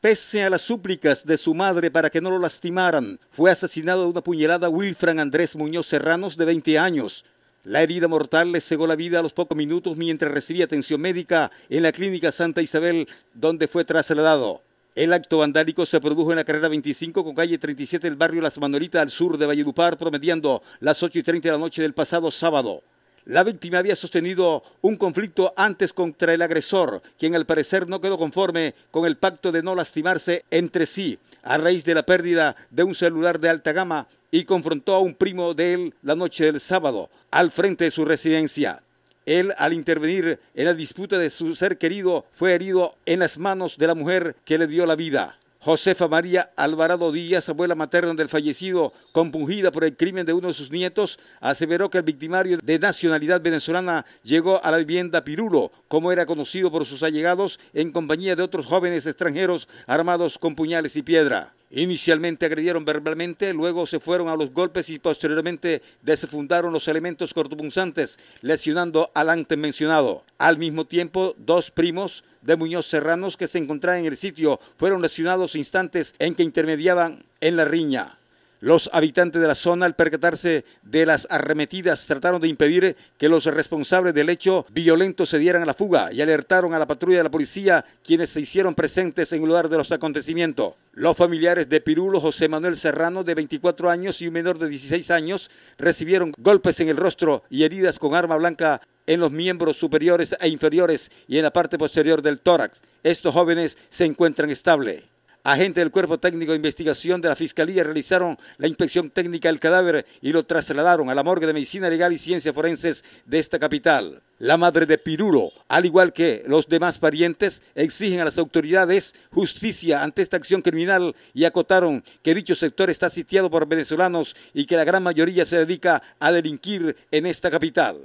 Pese a las súplicas de su madre para que no lo lastimaran, fue asesinado de una puñalada Wilfran Andrés Muñoz Serranos, de 20 años. La herida mortal le cegó la vida a los pocos minutos mientras recibía atención médica en la Clínica Santa Isabel, donde fue trasladado. El acto vandálico se produjo en la carrera 25 con calle 37 del barrio Las Manolitas al sur de Valledupar, promediando las 8 y 30 de la noche del pasado sábado. La víctima había sostenido un conflicto antes contra el agresor, quien al parecer no quedó conforme con el pacto de no lastimarse entre sí, a raíz de la pérdida de un celular de alta gama y confrontó a un primo de él la noche del sábado, al frente de su residencia. Él, al intervenir en la disputa de su ser querido, fue herido en las manos de la mujer que le dio la vida. Josefa María Alvarado Díaz, abuela materna del fallecido, compungida por el crimen de uno de sus nietos, aseveró que el victimario de nacionalidad venezolana llegó a la vivienda Pirulo, como era conocido por sus allegados, en compañía de otros jóvenes extranjeros armados con puñales y piedra. Inicialmente agredieron verbalmente, luego se fueron a los golpes y posteriormente desfundaron los elementos cortopunzantes, lesionando al antes mencionado. Al mismo tiempo, dos primos de Muñoz Serranos que se encontraban en el sitio fueron lesionados instantes en que intermediaban en la riña. Los habitantes de la zona, al percatarse de las arremetidas, trataron de impedir que los responsables del hecho violento se dieran a la fuga y alertaron a la patrulla de la policía, quienes se hicieron presentes en lugar de los acontecimientos. Los familiares de Pirulo José Manuel Serrano, de 24 años y un menor de 16 años, recibieron golpes en el rostro y heridas con arma blanca en los miembros superiores e inferiores y en la parte posterior del tórax. Estos jóvenes se encuentran estable. Agentes del Cuerpo Técnico de Investigación de la Fiscalía realizaron la inspección técnica del cadáver y lo trasladaron a la morgue de Medicina Legal y Ciencias Forenses de esta capital. La madre de Piruro, al igual que los demás parientes, exigen a las autoridades justicia ante esta acción criminal y acotaron que dicho sector está sitiado por venezolanos y que la gran mayoría se dedica a delinquir en esta capital.